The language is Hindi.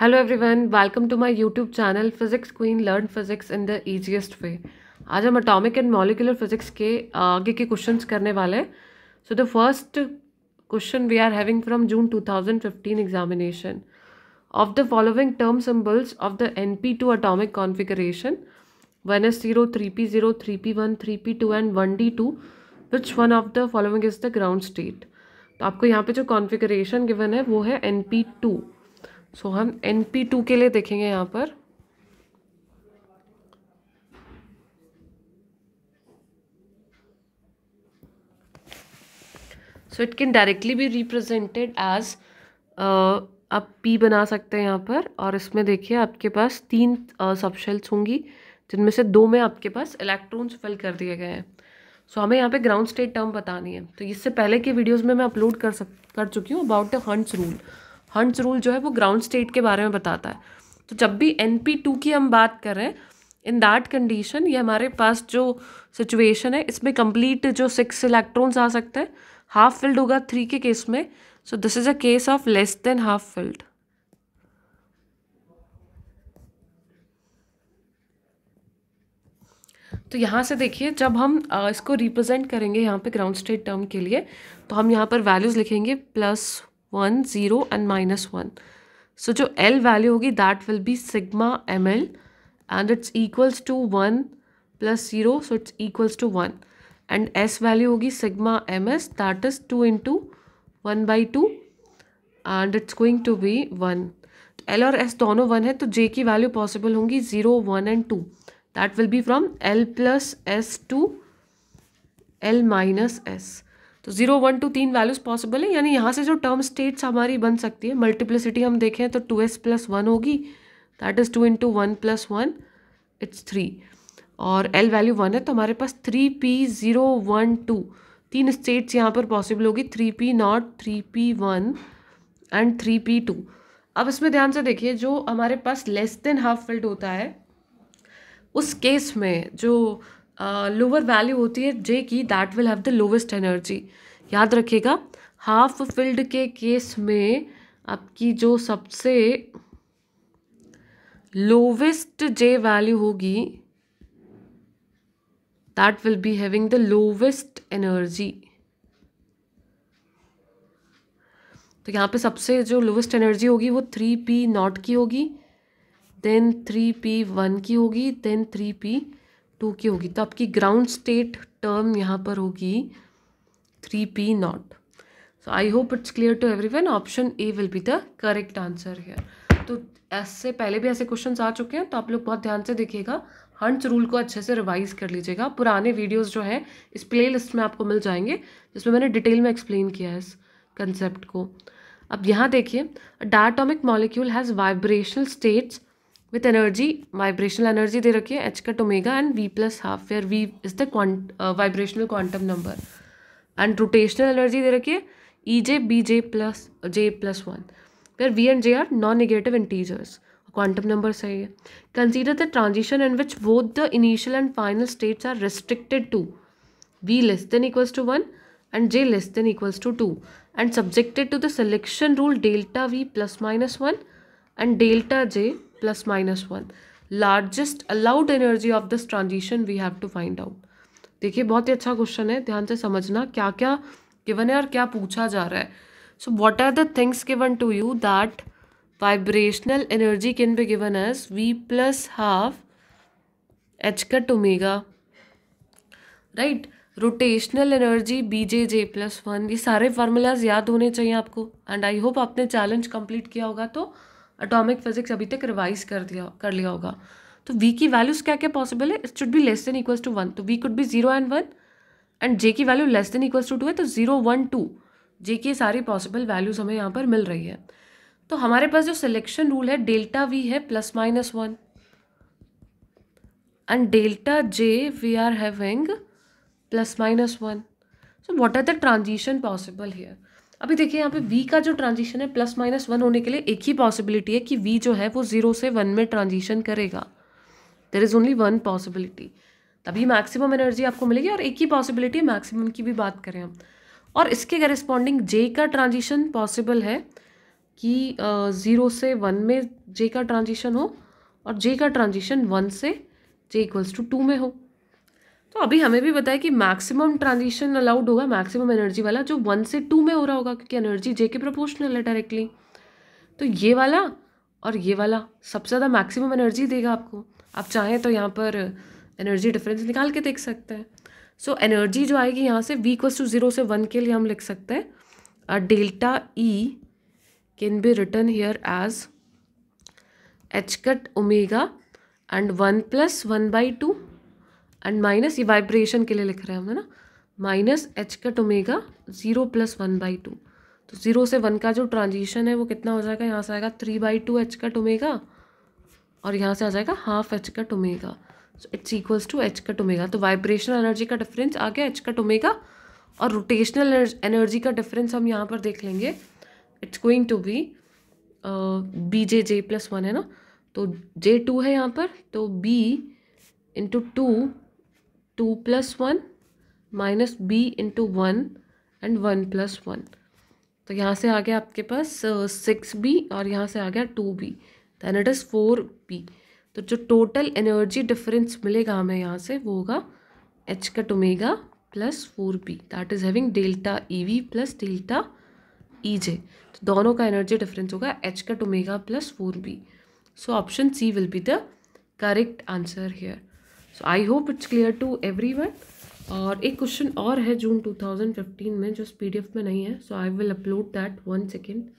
hello everyone welcome to my YouTube channel physics queen learn physics in the easiest way आज हम अटोमिक एंड मॉलिकुलर फिजिक्स के आगे के क्वेश्चंस करने वाले हैं so the first question we are having from June 2015 examination of the following term symbols of the N P two atomic configuration one S zero three P zero three P one three P two and one D two which one of the following is the ground state तो आपको यहाँ पे जो कॉन्फिगरेशन गिवन है वो है एन पी टू सो हम एन पी टू के लिए देखेंगे यहाँ पर so it can directly be represented as आप पी बना सकते हैं यहाँ पर और इसमें देखिए आपके पास तीन सबशेल्स uh, होंगी जिनमें से दो में आपके पास इलेक्ट्रॉन्स फिल कर दिए गए हैं सो so, हमें यहाँ पे ग्राउंड स्टेट टर्म बतानी है तो इससे पहले के वीडियोस में मैं अपलोड कर सक कर चुकी हूँ about the Hund's rule Hund's rule जो है वो ग्राउंड स्टेट के बारे में बताता है तो जब भी एन पी टू की हम बात करें इन दैट कंडीशन ये हमारे पास जो सिचुएशन है इसमें कंप्लीट जो सिक्स इलेक्ट्रॉन्स आ सकते हैं हाफ फिल्ड होगा थ्री के केस में so this is a case of less than half filled तो यहाँ से देखिए जब हम इसको रिप्रेजेंट करेंगे यहाँ पे ग्राउंड स्टेट टर्म के लिए तो हम यहाँ पर वैल्यूज़ लिखेंगे plus one zero and minus one so जो एल वैल्यू होगी that will be sigma M L and it's equals to one plus zero so it's equals to one and S value होगी sigma M S that is two into one by two and it's going to be one L और एस दोनों वन है तो जे की वैल्यू पॉसिबल होंगी zero one and two that will be from L plus S to L minus S तो जीरो वन टू तीन वैल्यूज पॉसिबल है यानी यहाँ से जो टर्म स्टेट्स हमारी बन सकती है मल्टीप्लिसिटी हम देखें तो टू एस प्लस वन होगी that is two into one plus one it's three और एल वैल्यू वन है तो हमारे पास three P zero one two तीन स्टेट्स यहाँ पर पॉसिबल होगी three P not three P one and three P two अब इसमें ध्यान से देखिए जो हमारे पास लेस देन हाफ फिल्ड होता है उस केस में जो लोअर वैल्यू होती है जे की that will have the lowest energy याद रखिएगा हाफ फील्ड के केस में आपकी जो सबसे लोवेस्ट जे वैल्यू होगी that will be having the lowest energy तो यहाँ पे सबसे जो लोवेस्ट एनर्जी होगी वो थ्री पी नॉट की होगी देन थ्री पी वन की होगी देन थ्री पी टू की होगी तो आपकी ग्राउंड स्टेट टर्म यहाँ पर होगी three P not so I hope it's clear to every one option A will be the correct answer here तो ऐसे पहले भी ऐसे क्वेश्चन आ चुके हैं तो आप लोग बहुत ध्यान से देखिएगा हंट्स रूल को अच्छे से रिवाइज कर लीजिएगा पुराने वीडियोस जो हैं इस प्लेलिस्ट में आपको मिल जाएंगे जिसमें मैंने डिटेल में एक्सप्लेन किया है इस कंसेप्ट को अब यहाँ देखिए diatomic molecule has vibrational states with energy vibrational energy दे रखी है H cut omega and V plus half where V is the vibrational quantum number and rotational energy दे रखी है E J B J plus J plus one फिर V and J are non negative integers quantum number सही है consider the transition in which both the initial and final states are restricted to we less than equals to one and J less than equals to two and subjected to the selection rule delta V plus minus one and delta J plus minus one largest allowed energy of this transition we have to find out देखिए बहुत ही अच्छा क्वेश्चन है ध्यान से समझना क्या क्या गिवन है और क्या पूछा जा रहा है so what are the things given to you that vibrational energy can be given as v plus half h cut omega right rotational energy B J J plus one ये सारे फार्मूलाज याद होने चाहिए आपको एंड आई होप आपने चैलेंज कंप्लीट किया होगा तो अटोमिक फिजिक्स अभी तक रिवाइज कर दिया कर लिया होगा तो वी की वैल्यूज क्या क्या पॉसिबल है it should be less than equals to one तो V could be zero and one and J की value less than equals to two है तो जीरो वन टू जे की सारी पॉसिबल वैल्यूज हमें यहाँ पर मिल रही है तो हमारे पास जो सिलेक्शन रूल है डेल्टा वी है plus minus one and delta J we are having plus minus one so what are the transition possible here अभी देखिए यहाँ पे v का जो ट्रांजिशन है प्लस माइनस वन होने के लिए एक ही पॉसिबिलिटी है कि v जो है वो ज़ीरो से वन में ट्रांजिशन करेगा there is only one possibility तभी मैक्सिमम एनर्जी आपको मिलेगी और एक ही पॉसिबिलिटी है मैक्सिमम की भी बात करें हम और इसके करिस्पॉन्डिंग जे का ट्रांजिशन पॉसिबल है कि ज़ीरो से वन में जे का ट्रांजिशन हो और जे का ट्रांजिशन वन से जे इक्वल्स टू टू में हो तो अभी हमें भी बताया कि मैक्सिमम ट्रांजिशन अलाउड होगा मैक्सिमम एनर्जी वाला जो वन से टू में हो रहा होगा क्योंकि एनर्जी जे के प्रोपोर्शनल है डायरेक्टली तो ये वाला और ये वाला सबसे ज़्यादा मैक्सिमम एनर्जी देगा आपको आप चाहें तो यहाँ पर एनर्जी डिफरेंस निकाल के देख सकते हैं सो so, एनर्जी जो आएगी यहाँ से वी क्वस टू ज़ीरो से वन के लिए हम लिख सकते हैं delta E can be written here as H cut omega and one plus one by two and minus ये वाइब्रेशन के लिए लिख रहे हैं हमने ना minus H cut omega zero plus one by two तो ज़ीरो से वन का जो ट्रांजिशन है वो कितना हो जाएगा यहाँ से आएगा three by two H cut omega और यहाँ से आ जाएगा half H cut omega so it's equals to H cut omega तो वाइब्रेशनल एनर्जी का डिफरेंस आ गया एच कट ओमेगा और रोटेशनल एनर्जी का डिफरेंस हम यहाँ पर देख लेंगे it's going to be B J J plus one है ना तो जे टू है यहाँ पर तो B into two two plus one minus B into one and one plus one तो यहाँ से आ गया आपके पास सिक्स बी और यहाँ से आ गया two B then it is four B तो जो टोटल एनर्जी डिफरेंस मिलेगा हमें यहाँ से वो होगा H cut omega plus four B that is having delta E V plus delta E J तो दोनों का एनर्जी डिफरेंस होगा H cut omega plus four B so option C will be the correct answer here so I hope it's clear to every और एक क्वेश्चन और है जून 2015 में जो पी में नहीं है so I will upload that one second